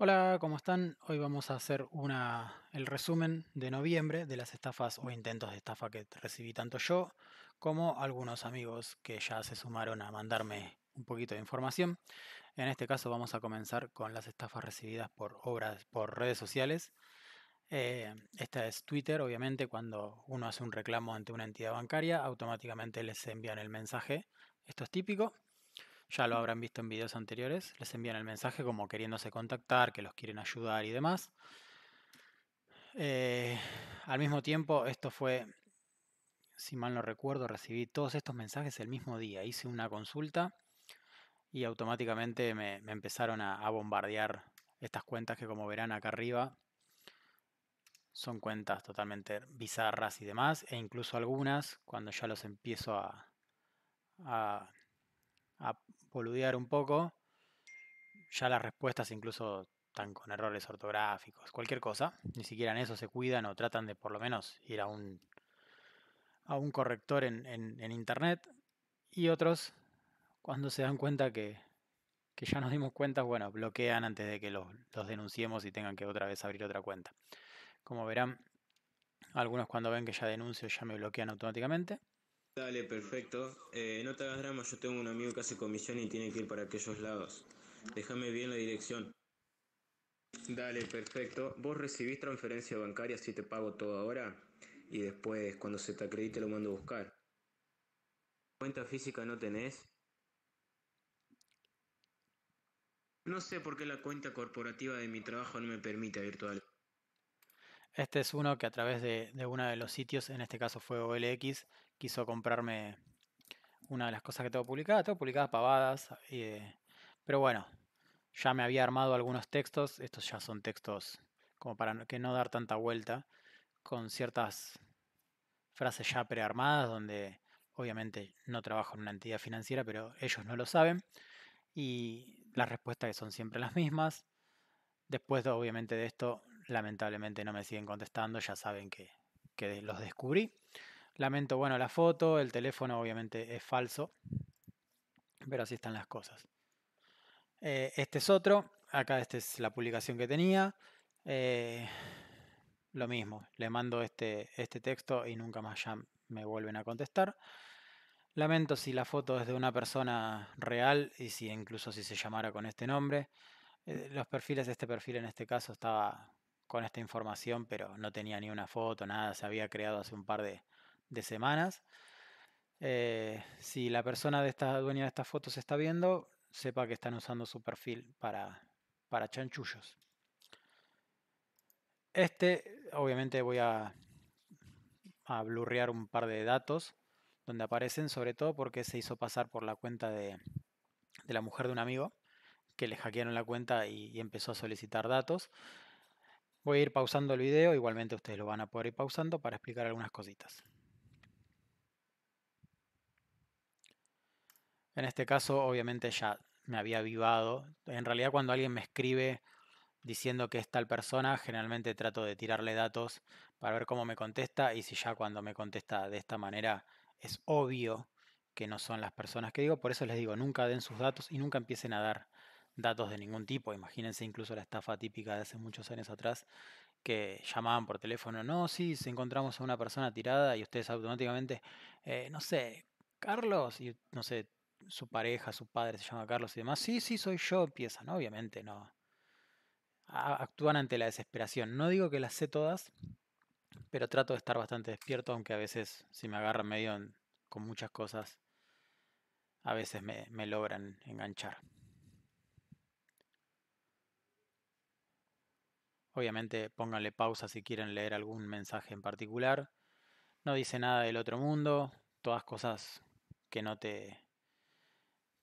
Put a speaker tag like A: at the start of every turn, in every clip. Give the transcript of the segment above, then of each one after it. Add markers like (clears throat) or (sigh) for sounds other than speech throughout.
A: Hola, ¿cómo están? Hoy vamos a hacer el resumen de noviembre de las estafas o intentos de estafa que recibí tanto yo como algunos amigos que ya se sumaron a mandarme un poquito de información. En este caso vamos a comenzar con las estafas recibidas por obras, por redes sociales. Eh, esta es Twitter, obviamente, cuando uno hace un reclamo ante una entidad bancaria, automáticamente les envían el mensaje. Esto es típico ya lo habrán visto en videos anteriores, les envían el mensaje como queriéndose contactar, que los quieren ayudar y demás. Eh, al mismo tiempo, esto fue, si mal no recuerdo, recibí todos estos mensajes el mismo día. Hice una consulta y automáticamente me, empezaron a, bombardear estas cuentas que como verán acá arriba son cuentas totalmente bizarras y demás, e incluso algunas, cuando ya los empiezo a, Poludear un poco, ya las respuestas incluso están con errores ortográficos, cualquier cosa, ni siquiera en eso se cuidan o tratan de por lo menos ir a un, a un corrector en, en, internet y otros cuando se dan cuenta que, que ya nos dimos cuenta, bueno, bloquean antes de que los, los denunciemos y tengan que otra vez abrir otra cuenta. Como verán, algunos cuando ven que ya denuncio ya me bloquean automáticamente.
B: Dale, perfecto. Eh, no te hagas drama, yo tengo un amigo que hace comisión y tiene que ir para aquellos lados. Déjame bien la dirección. Dale, perfecto. ¿Vos recibís transferencia bancaria si te pago todo ahora? Y después, cuando se te acredite, lo mando a buscar. ¿Cuenta física no tenés? No sé por qué la cuenta corporativa de mi trabajo no me permite virtual.
A: Este es uno que a través de, de uno de los sitios, en este caso fue OLX, quiso comprarme una de las cosas que tengo publicadas. Tengo publicadas pavadas, eh, pero bueno, ya me había armado algunos textos. Estos ya son textos como para que no dar tanta vuelta, con ciertas frases ya prearmadas, donde obviamente no trabajo en una entidad financiera, pero ellos no lo saben. Y las respuestas que son siempre las mismas. Después, obviamente, de esto, lamentablemente no me siguen contestando, ya saben que los descubrí. Lamento, bueno, la foto, el teléfono obviamente es falso, pero así están las cosas. Eh, este es otro, acá esta es la publicación que tenía. Eh, lo mismo, le mando este, este texto y nunca más ya me vuelven a contestar. Lamento si la foto es de una persona real y si incluso si se llamara con este nombre. Eh, los perfiles, este perfil en este caso estaba con esta información, pero no tenía ni una foto, nada, se había creado hace un par de, de semanas. Eh, si la persona de esta dueña de estas fotos está viendo, sepa que están usando su perfil para, para chanchullos. Este, obviamente voy a, a blurrear un par de datos donde aparecen, sobre todo porque se hizo pasar por la cuenta de, la mujer de un amigo, que le hackearon la cuenta y, y, empezó a solicitar datos. Voy a ir pausando el video, igualmente ustedes lo van a poder ir pausando para explicar algunas cositas. En este caso, obviamente ya me había avivado. En realidad, cuando alguien me escribe diciendo que es tal persona, generalmente trato de tirarle datos para ver cómo me contesta y si ya cuando me contesta de esta manera es obvio que no son las personas que digo. Por eso les digo, nunca den sus datos y nunca empiecen a dar datos de ningún tipo. Imagínense incluso la estafa típica de hace muchos años atrás que llamaban por teléfono, no, sí, si encontramos a una persona tirada y ustedes automáticamente, eh, no sé, Carlos, y no sé, su pareja, su padre se llama Carlos y demás. Sí, sí, soy yo, pieza, Obviamente no. Actúan ante la desesperación. No digo que las sé todas, pero trato de estar bastante despierto, aunque a veces si me agarran medio con muchas cosas, a veces me, me logran enganchar. Obviamente pónganle pausa si quieren leer algún mensaje en particular. No dice nada del otro mundo, todas cosas que no te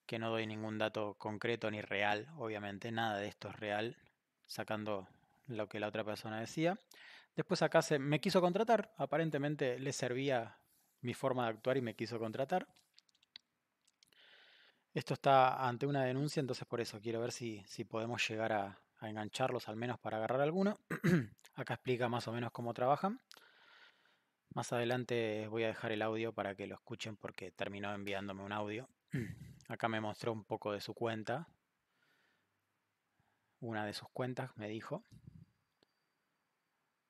A: que no doy ningún dato concreto ni real, obviamente nada de esto es real, sacando lo que la otra persona decía. Después acá se, me quiso contratar, aparentemente le servía mi forma de actuar y me quiso contratar. Esto está ante una denuncia, entonces por eso quiero ver si, si podemos llegar a, a engancharlos al menos para agarrar alguno. (clears throat) acá explica más o menos cómo trabajan. Más adelante voy a dejar el audio para que lo escuchen porque terminó enviándome un audio. (clears throat) Acá me mostró un poco de su cuenta. Una de sus cuentas me dijo.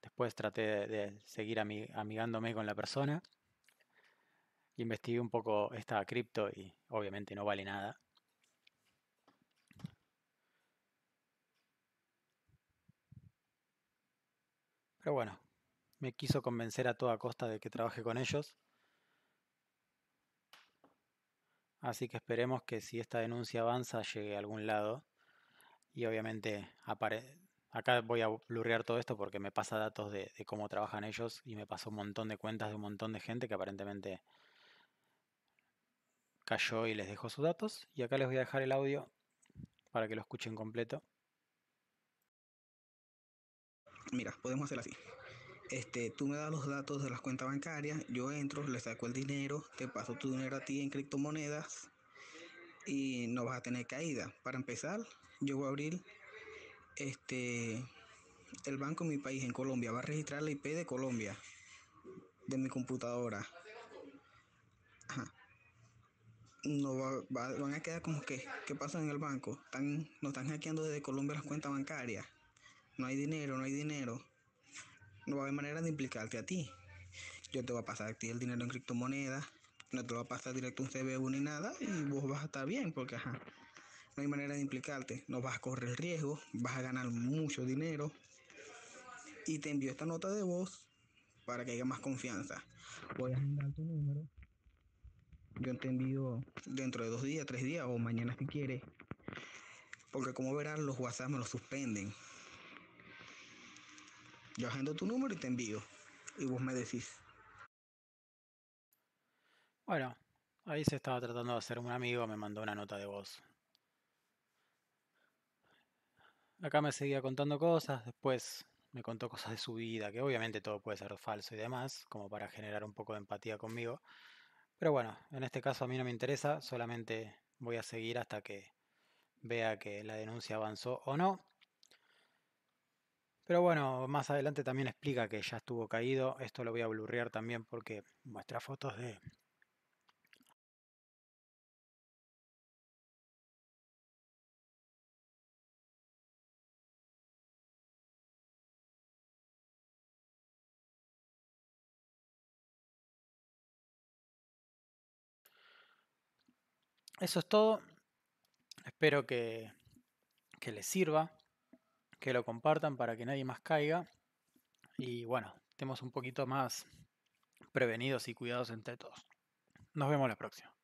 A: Después traté de, seguir amigándome con la persona. Investigué un poco esta cripto y obviamente no vale nada. Pero bueno, me quiso convencer a toda costa de que trabaje con ellos. Así que esperemos que si esta denuncia avanza llegue a algún lado. Y obviamente acá voy a blurrear todo esto porque me pasa datos de, de cómo trabajan ellos y me pasó un montón de cuentas de un montón de gente que aparentemente cayó y les dejó sus datos. Y acá les voy a dejar el audio para que lo escuchen completo. Mira, podemos
B: hacer así este, tú me das los datos de las cuentas bancarias, yo entro, le saco el dinero, te paso tu dinero a ti en criptomonedas y no vas a tener caída. Para empezar, yo voy a abrir este el banco en mi país, en Colombia, va a registrar la IP de Colombia de mi computadora. Ajá. No va, van a quedar como que, ¿qué pasa en el banco? Están, nos están hackeando desde Colombia las cuentas bancarias. No hay dinero, no hay dinero no va a haber manera de implicarte a ti. Yo te voy a pasar a ti el dinero en criptomonedas, no te lo va a pasar directo un CBU ni nada y vos vas a estar bien porque ajá, no hay manera de implicarte, no vas a correr riesgo, vas a ganar mucho dinero. Y te envío esta nota de voz para que haya más confianza. Voy a agendar tu número. Yo te envío dentro de dos días, tres días o mañana si quieres. Porque como verás, los WhatsApp me los suspenden. Yo agendo tu número y te envío. Y vos me
A: decís. Bueno, ahí se estaba tratando de hacer un amigo, me mandó una nota de voz. Acá me seguía contando cosas, después me contó cosas de su vida, que obviamente todo puede ser falso y demás, como para generar un poco de empatía conmigo. Pero bueno, en este caso a mí no me interesa, solamente voy a seguir hasta que vea que la denuncia avanzó o no. Pero bueno, más adelante también explica que ya estuvo caído. Esto lo voy a blurrear también porque muestra fotos de... Eso es todo. Espero que, que les sirva que lo compartan para que nadie más caiga. Y bueno, estemos un poquito más prevenidos y cuidados entre todos. Nos vemos la próxima.